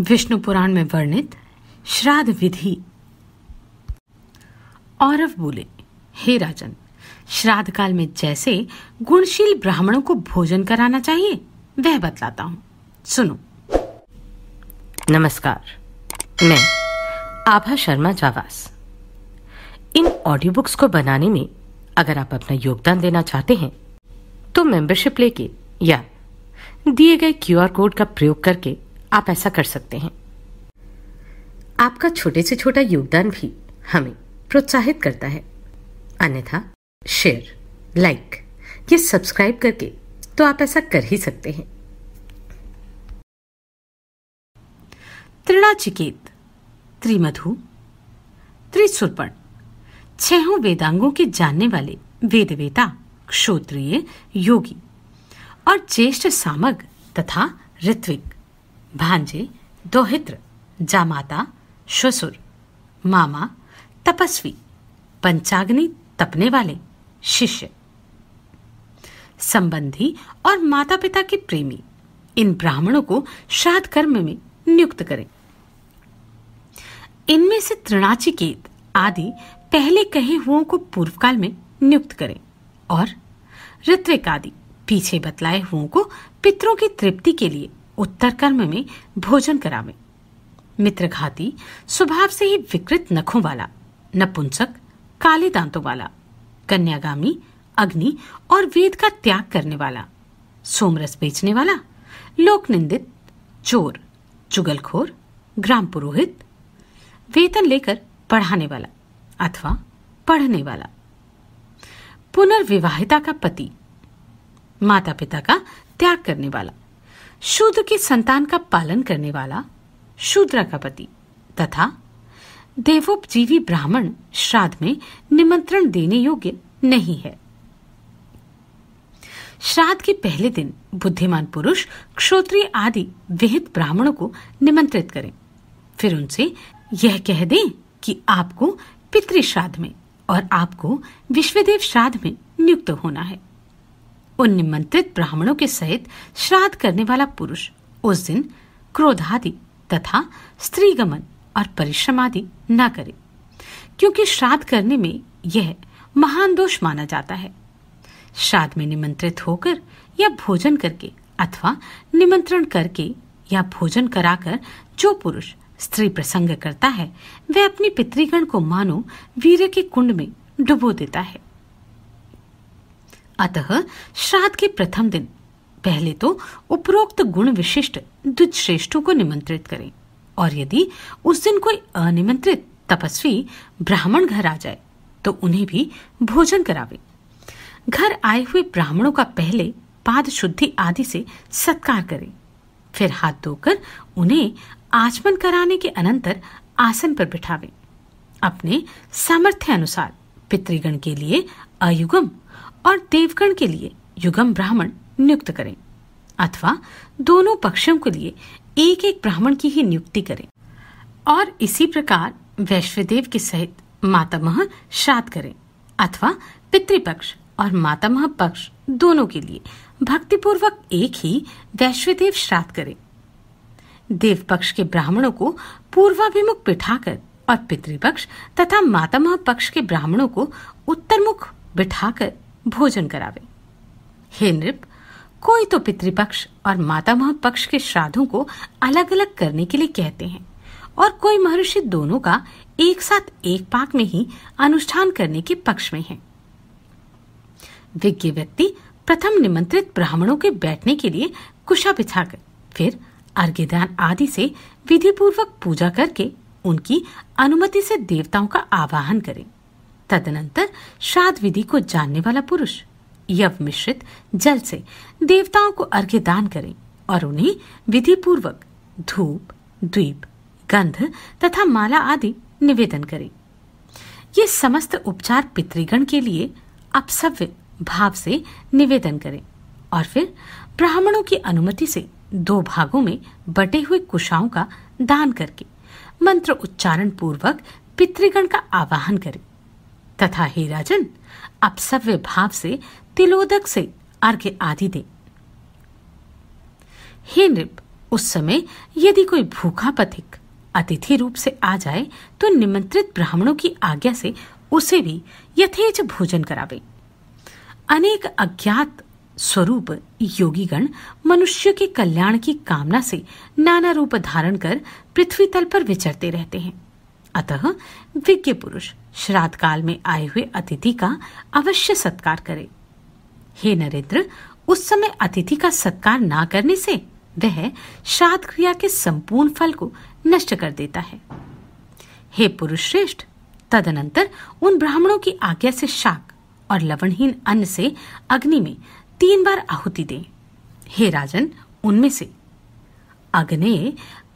विष्णु पुराण में वर्णित श्राद्ध विधि औरव बोले हे राजन श्राद्ध काल में जैसे गुणशील ब्राह्मणों को भोजन कराना चाहिए वह बतलाता हूँ सुनो नमस्कार मैं आभा शर्मा जावास इन ऑडियो बुक्स को बनाने में अगर आप अपना योगदान देना चाहते हैं तो मेंबरशिप लेके या दिए गए क्यूआर कोड का प्रयोग करके आप ऐसा कर सकते हैं आपका छोटे से छोटा योगदान भी हमें प्रोत्साहित करता है अन्यथा शेयर लाइक ये सब्सक्राइब करके तो आप ऐसा कर ही सकते हैं त्रिणाचिकेत त्रिमधु त्रिसुरपण छहों वेदांगों के जानने वाले वेदवेता क्षोत्रिय योगी और ज्येष्ठ सामग तथा ऋत्विक भांजे दोहित्र जामाता शसुर मामा तपस्वी पंचाग्नि तपने वाले शिष्य संबंधी और माता पिता के प्रेमी इन ब्राह्मणों को श्राद्ध कर्म में नियुक्त करें इनमें से तृणाचिकेत आदि पहले कहे हुओं को पूर्व काल में नियुक्त करें और ऋत्विक आदि पीछे बतलाए हुओं को पितरों की तृप्ति के लिए उत्तर कर्म में भोजन करावे मित्र घाती स्वभाव से ही विकृत नखों वाला नपुंसक काले दांतों वाला कन्यागामी अग्नि और वेद का त्याग करने वाला सोमरस बेचने वाला लोक निंदित चोर चुगलखोर ग्राम पुरोहित वेतन लेकर पढ़ाने वाला अथवा पढ़ने वाला पुनर्विवाहिता का पति माता पिता का त्याग करने वाला शूद्र की संतान का पालन करने वाला शूद्र का पति तथा देवोपजीवी ब्राह्मण श्राद्ध में निमंत्रण देने योग्य नहीं है श्राद्ध के पहले दिन बुद्धिमान पुरुष क्षोत्रिय आदि विहित ब्राह्मणों को निमंत्रित करें फिर उनसे यह कह दें कि आपको पितृ श्राद्ध में और आपको विश्वदेव श्राद्ध में नियुक्त होना है उन निमंत्रित ब्राह्मणों के सहित श्राद्ध करने वाला पुरुष उस दिन क्रोध आदि तथा स्त्रीगमन और परिश्रम आदि न करे क्योंकि श्राद्ध करने में यह महान दोष माना जाता है श्राद्ध में निमंत्रित होकर या भोजन करके अथवा निमंत्रण करके या भोजन कराकर जो पुरुष स्त्री प्रसंग करता है वह अपनी पितृगण को मानो वीर के कुंड में डुबो देता है अतः श्राद्ध के प्रथम दिन पहले तो उपरोक्त गुण विशिष्ट श्रेष्ठों को निमंत्रित करें और यदि उस दिन कोई अनिमंत्रित तपस्वी ब्राह्मण घर आ जाए तो उन्हें भी भोजन करावे घर आए हुए ब्राह्मणों का पहले पाद शुद्धि आदि से सत्कार करें फिर हाथ धोकर उन्हें आचमन कराने के अनंतर आसन पर बिठावे अपने सामर्थ्य अनुसार पितृगण के लिए अयुगम और देवगण के लिए युगम ब्राह्मण नियुक्त करें अथवा दोनों पक्षों के लिए एक एक ब्राह्मण की ही नियुक्ति करें और इसी प्रकार वैश्वदेव के सहित मातामह श्राद्ध करें अथवा पितृपक्ष और मातामह पक्ष दोनों के लिए भक्तिपूर्वक एक ही वैश्वदेव श्राद्ध करें देव पक्ष के ब्राह्मणों को पूर्वाभिमुख बिठाकर और पितृपक्ष तथा मातामह पक्ष के ब्राह्मणों को उत्तरमुख बिठाकर भोजन करावे हे नृप कोई तो पितृपक्ष और मातामह पक्ष के श्राद्धों को अलग अलग करने के लिए कहते हैं और कोई महर्षि दोनों का एक साथ एक पाक में ही अनुष्ठान करने के पक्ष में है विज्ञ व्यक्ति प्रथम निमंत्रित ब्राह्मणों के बैठने के लिए कुशा बिछाकर फिर अर्घ्यदान आदि से विधिपूर्वक पूजा करके उनकी अनुमति से देवताओं का आवाहन करें तदनंतर श्राद्ध विधि को जानने वाला पुरुष यव मिश्रित जल से देवताओं को अर्घ्य दान करें और उन्हें विधि पूर्वक धूप द्वीप गंध तथा माला आदि निवेदन करें ये समस्त उपचार पितृगण के लिए अपसव्य भाव से निवेदन करें और फिर ब्राह्मणों की अनुमति से दो भागों में बटे हुए कुशाओं का दान करके मंत्र उच्चारण पूर्वक पितृगण का आवाहन करें तथा हे राजन आप सव्य भाव से तिलोदक से अर्घ्य आदि दे हे नृप उस समय यदि कोई भूखा पथिक अतिथि रूप से आ जाए तो निमंत्रित ब्राह्मणों की आज्ञा से उसे भी यथेच भोजन करावे अनेक अज्ञात स्वरूप योगीगण मनुष्य के कल्याण की कामना से नाना रूप धारण कर पृथ्वी तल पर विचरते रहते हैं अतः विज्ञ पुरुष श्राद्ध काल में आए हुए अतिथि का अवश्य सत्कार करें हे नरेंद्र उस समय अतिथि का सत्कार ना करने से वह श्राद्ध क्रिया के संपूर्ण फल को नष्ट कर देता है हे पुरुष श्रेष्ठ तदनंतर उन ब्राह्मणों की आज्ञा से शाक और लवणहीन अन्न से अग्नि में तीन बार आहुति दें हे राजन उनमें से अग्ने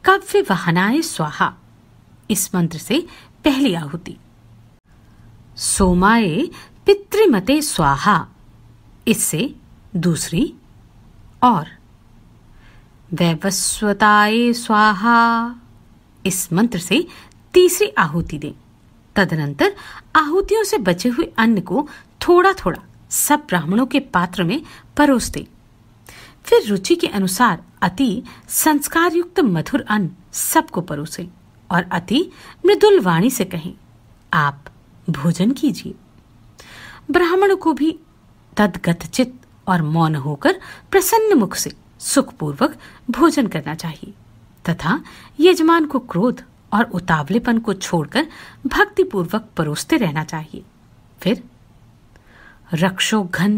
कव्य वाहनाय स्वाहा इस मंत्र से पहली आहुति सोमाए पितृमते स्वाहा इससे दूसरी और वैवस्वताए स्वाहा इस मंत्र से तीसरी आहुति दें तदनंतर आहुतियों से बचे हुए अन्न को थोड़ा थोड़ा सब ब्राह्मणों के पात्र में परोस दें फिर रुचि के अनुसार अति संस्कार युक्त मधुर अन्न सबको परोसें और अति मृदुल वाणी से कहें आप भोजन कीजिए ब्राह्मण को भी तदगत चित और मौन होकर प्रसन्न मुख से सुखपूर्वक भोजन करना चाहिए तथा यजमान को क्रोध और उतावलेपन को छोड़कर भक्तिपूर्वक परोसते रहना चाहिए फिर रक्षो घन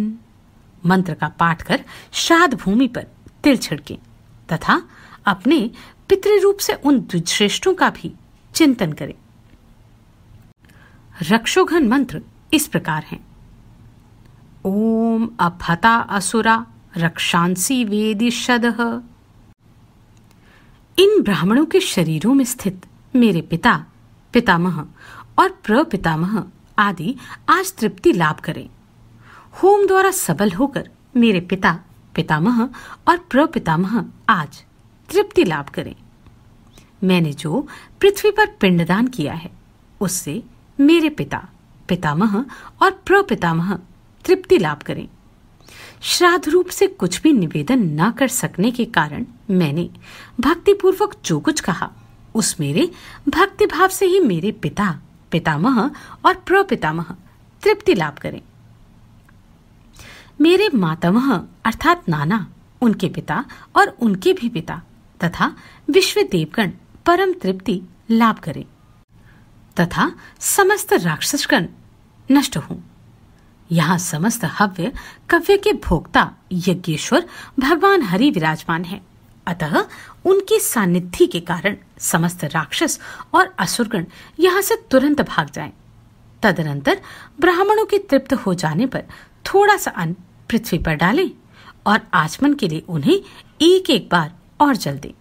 मंत्र का पाठ कर श्राद्ध भूमि पर तिल छिड़के तथा अपने पितृरूप से उन द्विश्रेष्ठों का भी चिंतन करें रक्षोघन मंत्र इस प्रकार हैं ओम अफता असुरा रक्षांसी वेदी शदह इन ब्राह्मणों के शरीरों में स्थित मेरे पिता पितामह और प्रपितामह आदि आज तृप्ति लाभ करें होम द्वारा सबल होकर मेरे पिता पितामह और प्रपितामह आज तृप्ति लाभ करें मैंने जो पृथ्वी पर पिंडदान किया है उससे मेरे पिता पितामह और प्रपितामह तृप्ति लाभ करें श्राद्ध रूप से कुछ भी निवेदन न कर सकने के कारण मैंने भक्तिपूर्वक जो कुछ कहा उस मेरे भक्ति भाव से ही मेरे पिता पितामह और प्रपितामह तृप्ति लाभ करें मेरे मातामह अर्थात नाना उनके पिता और उनके भी पिता तथा विश्व देवगण परम तृप्ति लाभ करें तथा समस्त राक्षसगण नष्ट हूं यहाँ समस्त हव्य कव्य के भोक्ता यज्ञेश्वर भगवान हरि विराजमान हैं अतः उनकी सानिध्य के कारण समस्त राक्षस और असुरगण यहाँ से तुरंत भाग जाएं। तदनंतर ब्राह्मणों के तृप्त हो जाने पर थोड़ा सा अन्न पृथ्वी पर डालें और आचमन के लिए उन्हें एक एक बार और जल दें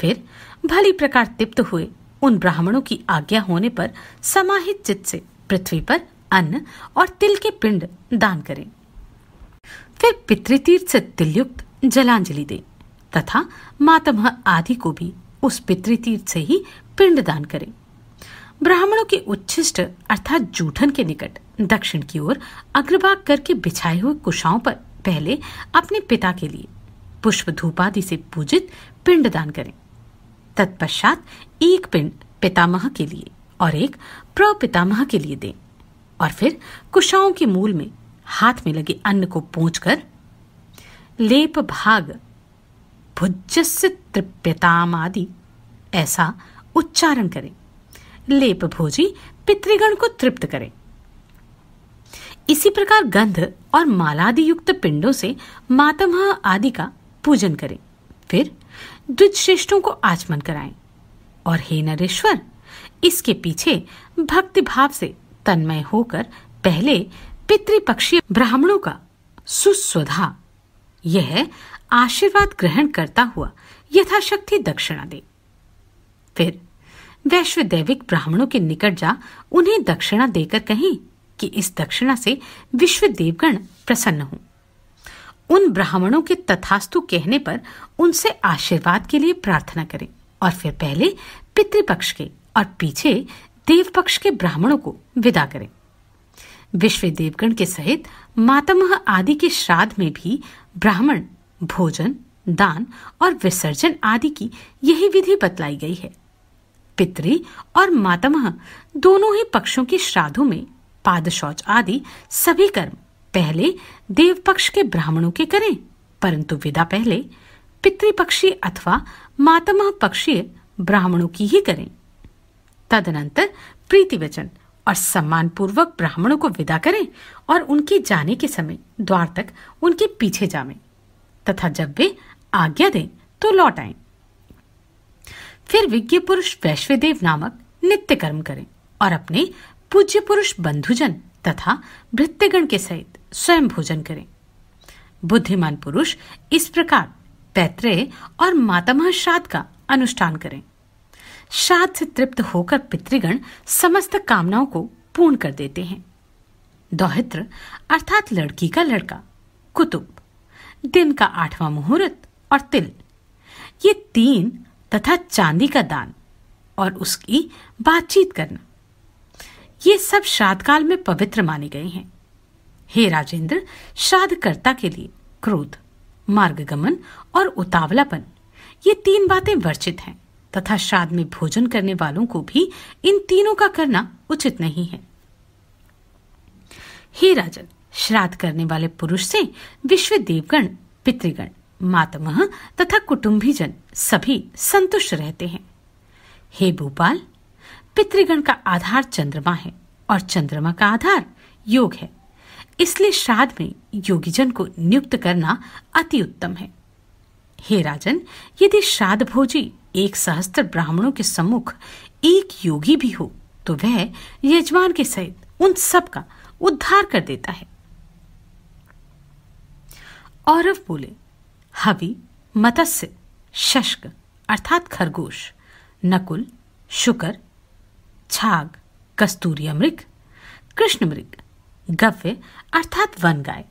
फिर भली प्रकार तृप्त हुए उन ब्राह्मणों की आज्ञा होने पर समाहित चित्त से पृथ्वी पर अन्न और तिल के पिंड दान करें फिर पितृतीर्थ से तिलयुक्त जलांजलि दें तथा मातमह आदि को भी उस पितृतीर्थ से ही पिंड दान करें ब्राह्मणों के उच्छिष्ट अर्थात जूठन के निकट दक्षिण की ओर अग्रभाग करके बिछाए हुए कुशाओं पर पहले अपने पिता के लिए पुष्प धूपादि से पूजित पिंड दान करें तत्पश्चात एक पिंड पितामह के लिए और एक प्रपितामह के लिए दें और फिर कुशाओं के मूल में हाथ में लगे अन्न को पहुंच कर लेप भाग भुजस्य तृप्यताम आदि ऐसा उच्चारण करें लेप भोजी पितृगण को तृप्त करें इसी प्रकार गंध और मालादि युक्त पिंडों से मातमह आदि का पूजन करें फिर द्विजश्रेष्ठों को आचमन कराएं और हे नरेश्वर इसके पीछे भक्ति भाव से तन्मय होकर पहले पितृपक्षीय ब्राह्मणों का सुस्वधा यह आशीर्वाद ग्रहण करता हुआ यथाशक्ति दक्षिणा दे फिर वैश्व दैविक ब्राह्मणों के निकट जा उन्हें दक्षिणा देकर कहें कि इस दक्षिणा से विश्व देवगण प्रसन्न हों उन ब्राह्मणों के तथास्तु कहने पर उनसे आशीर्वाद के लिए प्रार्थना करें और फिर पहले पितृपक्ष के और पीछे देव पक्ष के ब्राह्मणों को विदा करें विश्व देवगण के सहित मातमह आदि के श्राद्ध में भी ब्राह्मण भोजन दान और विसर्जन आदि की यही विधि बतलाई गई है पितृ और मातमह दोनों ही पक्षों के श्राद्धों में पादशौच आदि सभी कर्म पहले देव पक्ष के ब्राह्मणों के करें परंतु विदा पहले पितृपक्षीय अथवा मातमह पक्षीय ब्राह्मणों की ही करें तदनंतर प्रीति वचन और सम्मान पूर्वक ब्राह्मणों को विदा करें और उनके जाने के समय द्वार तक उनके पीछे जावे तथा जब वे आज्ञा दें तो लौट आए फिर विज्ञ पुरुष वैश्वेदेव नामक नित्य कर्म करें और अपने पूज्य पुरुष बंधुजन तथा भृत्यगण के सहित स्वयं भोजन करें बुद्धिमान पुरुष इस प्रकार पैतृय और मातमह श्राद्ध का अनुष्ठान करें श्राद्ध से तृप्त होकर पितृगण समस्त कामनाओं को पूर्ण कर देते हैं दौहित्र अर्थात लड़की का लड़का कुतुब दिन का आठवां मुहूर्त और तिल ये तीन तथा चांदी का दान और उसकी बातचीत करना ये सब श्राद्ध काल में पवित्र माने गए हैं हे राजेंद्र श्राद्धकर्ता के लिए क्रोध मार्गगमन और उतावलापन ये तीन बातें वर्जित हैं तथा श्राद्ध में भोजन करने वालों को भी इन तीनों का करना उचित नहीं है हे राजन श्राद्ध करने वाले पुरुष से विश्व देवगण पितृगण मातमह तथा कुटुंबीजन सभी संतुष्ट रहते हैं हे भोपाल पितृगण का आधार चंद्रमा है और चंद्रमा का आधार योग है इसलिए श्राद्ध में योगीजन को नियुक्त करना अति उत्तम है हे राजन यदि श्राद्ध भोजी एक सहस्त्र ब्राह्मणों के सम्मुख एक योगी भी हो तो वह यजमान के सहित उन सब का उद्धार कर देता है औरव बोले हवि मत्स्य शशक अर्थात खरगोश नकुल शुकर छाग कस्तूरिया मृग कृष्ण मृग गव्य अर्थात वन गाय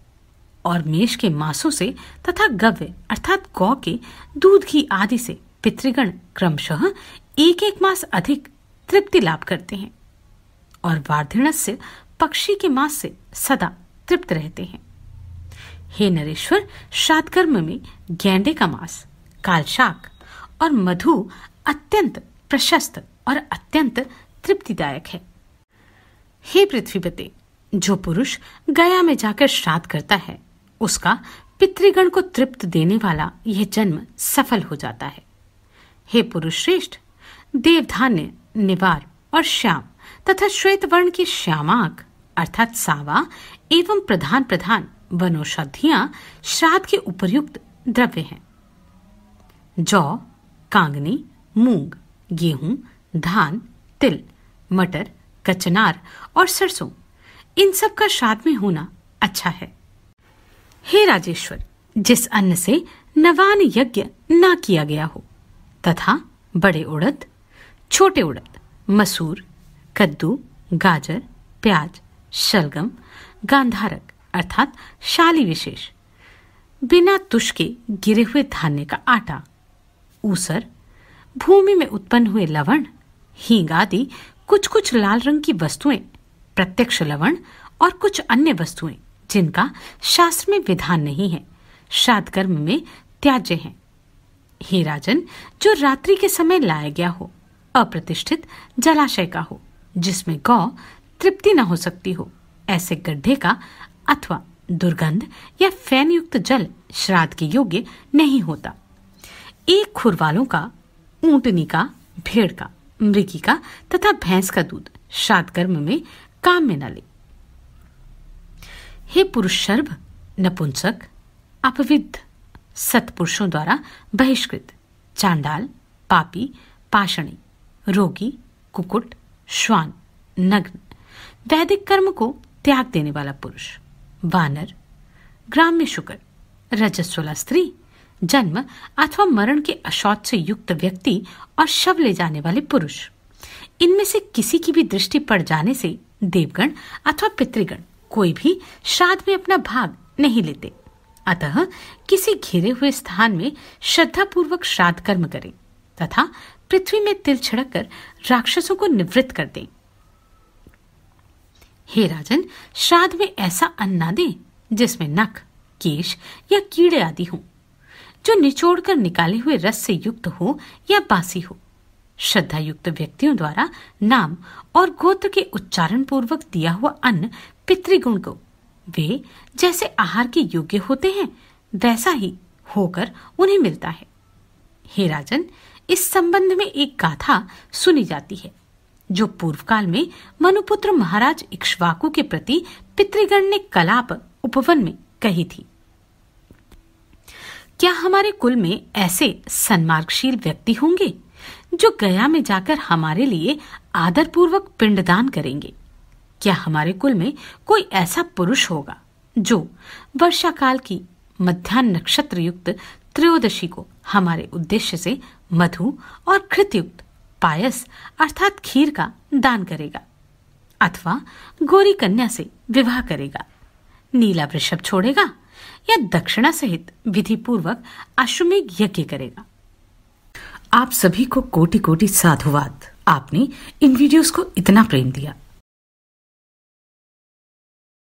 और मेष के मासों से तथा गव्य अर्थात गौ के दूध घी आदि से पितृगण क्रमशः एक एक मास अधिक तृप्ति लाभ करते हैं और वार्धिणस्य पक्षी के मास से सदा तृप्त रहते हैं हे नरेश्वर श्राद्धकर्म में गैंडे का मास कालशाक और मधु अत्यंत प्रशस्त और अत्यंत तृप्तिदायक है हे पृथ्वीपति जो पुरुष गया में जाकर श्राद्ध करता है उसका पितृगण को तृप्त देने वाला यह जन्म सफल हो जाता है हे पुरुष श्रेष्ठ देवधान्य निवार और श्याम तथा श्वेत वर्ण की श्यामाक अर्थात सावा एवं प्रधान प्रधान वनौषधियां श्राद्ध के उपयुक्त द्रव्य हैं जौ कांगनी मूंग गेहूं धान तिल मटर कचनार और सरसों इन सब का साथ में होना अच्छा है हे राजेश्वर जिस अन्न से नवान यज्ञ ना किया गया हो तथा बड़े उड़द छोटे उड़द मसूर कद्दू गाजर प्याज शलगम गांधारक अर्थात शाली विशेष बिना तुष के गिरे हुए धान्य का आटा ऊसर भूमि में उत्पन्न हुए लवण हींग आदि कुछ कुछ लाल रंग की वस्तुएं प्रत्यक्ष लवण और कुछ अन्य वस्तुएं जिनका शास्त्र में विधान नहीं है श्राद्ध कर्म में त्याज्य हैं हे राजन जो रात्रि के समय लाया गया हो अप्रतिष्ठित जलाशय का हो जिसमें गौ तृप्ति न हो सकती हो ऐसे गड्ढे का अथवा दुर्गंध या फैन युक्त जल श्राद्ध के योग्य नहीं होता एक खुर वालों का ऊंटनी का भेड़ का मृगी का तथा भैंस का दूध श्राद्ध कर्म में काम में न ले हे पुरुष सर्भ नपुंसक अपविद सत्पुरुषों द्वारा बहिष्कृत चांडाल पापी पाषणी रोगी कुकुट श्वान नग्न वैदिक कर्म को त्याग देने वाला पुरुष वानर ग्राम्य शुकर रजस्वला स्त्री जन्म अथवा मरण के अशौच से युक्त व्यक्ति और शव ले जाने वाले पुरुष इनमें से किसी की भी दृष्टि पड़ जाने से देवगण अथवा पितृगण कोई भी श्राद्ध में अपना भाग नहीं लेते अतः किसी घेरे हुए स्थान में श्रद्धा पूर्वक श्राद्ध कर्म करें तथा पृथ्वी में तिल छिड़क कर राक्षसों को निवृत्त कर दें हे राजन श्राद्ध में ऐसा अन्न ना दें जिसमें नख केश या कीड़े आदि हों जो निचोड़कर निकाले हुए रस से युक्त हो या बासी हो श्रद्धा युक्त व्यक्तियों द्वारा नाम और गोत्र के उच्चारण पूर्वक दिया हुआ अन्न पितृगुण को वे जैसे आहार के योग्य होते हैं वैसा ही होकर उन्हें मिलता है हे राजन इस संबंध में एक गाथा सुनी जाती है जो पूर्व काल में मनुपुत्र महाराज इक्ष्वाकु के प्रति पितृगण ने कलाप उपवन में कही थी क्या हमारे कुल में ऐसे सन्मार्गशील व्यक्ति होंगे जो गया में जाकर हमारे लिए आदरपूर्वक पिंडदान करेंगे क्या हमारे कुल में कोई ऐसा पुरुष होगा जो वर्षा काल की मध्यान्ह नक्षत्र युक्त त्रयोदशी को हमारे उद्देश्य से मधु और कृतयुक्त पायस अर्थात खीर का दान करेगा अथवा गोरी कन्या से विवाह करेगा नीला वृषभ छोड़ेगा या दक्षिणा सहित विधि पूर्वक अश्वमेघ यज्ञ करेगा आप सभी को कोटि कोटि साधुवाद आपने इन वीडियोस को इतना प्रेम दिया